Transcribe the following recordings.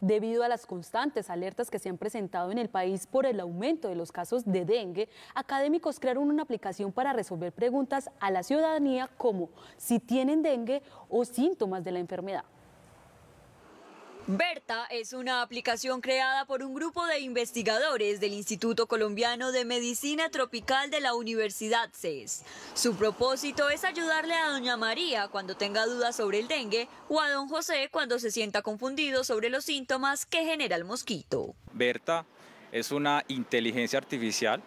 debido a las constantes alertas que se han presentado en el país por el aumento de los casos de dengue, académicos crearon una aplicación para resolver preguntas a la ciudadanía como si tienen dengue o síntomas de la enfermedad. Berta es una aplicación creada por un grupo de investigadores del Instituto Colombiano de Medicina Tropical de la Universidad CES. Su propósito es ayudarle a doña María cuando tenga dudas sobre el dengue o a don José cuando se sienta confundido sobre los síntomas que genera el mosquito. Berta es una inteligencia artificial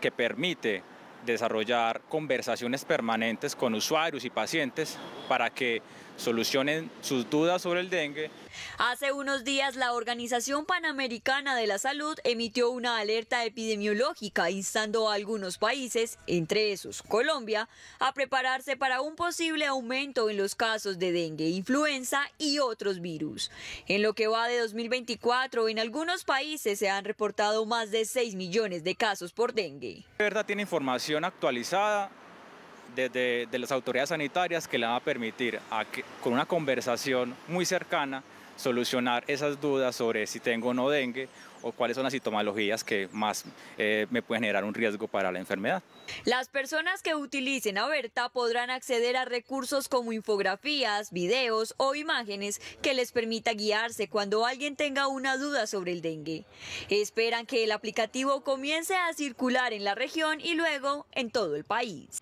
que permite desarrollar conversaciones permanentes con usuarios y pacientes para que solucionen sus dudas sobre el dengue. Hace unos días la Organización Panamericana de la Salud emitió una alerta epidemiológica instando a algunos países, entre esos Colombia, a prepararse para un posible aumento en los casos de dengue, influenza y otros virus. En lo que va de 2024, en algunos países se han reportado más de 6 millones de casos por dengue. La verdad tiene información actualizada, desde de las autoridades sanitarias que le van a permitir con una conversación muy cercana solucionar esas dudas sobre si tengo o no dengue o cuáles son las sintomologías que más eh, me pueden generar un riesgo para la enfermedad. Las personas que utilicen Aberta podrán acceder a recursos como infografías, videos o imágenes que les permita guiarse cuando alguien tenga una duda sobre el dengue. Esperan que el aplicativo comience a circular en la región y luego en todo el país.